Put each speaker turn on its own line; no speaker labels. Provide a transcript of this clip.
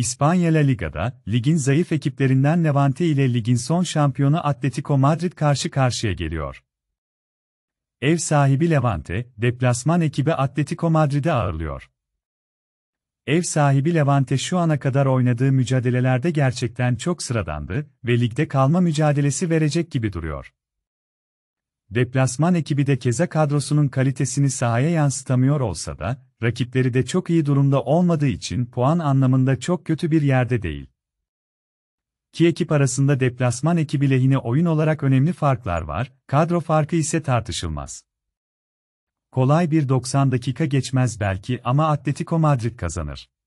İspanya La Liga'da, ligin zayıf ekiplerinden Levante ile ligin son şampiyonu Atletico Madrid karşı karşıya geliyor. Ev sahibi Levante, deplasman ekibi Atletico Madrid'i ağırlıyor. Ev sahibi Levante şu ana kadar oynadığı mücadelelerde gerçekten çok sıradandı ve ligde kalma mücadelesi verecek gibi duruyor. Deplasman ekibi de keza kadrosunun kalitesini sahaya yansıtamıyor olsa da, rakipleri de çok iyi durumda olmadığı için puan anlamında çok kötü bir yerde değil. İki ekip arasında deplasman ekibi lehine oyun olarak önemli farklar var, kadro farkı ise tartışılmaz. Kolay bir 90 dakika geçmez belki ama Atletico Madrid kazanır.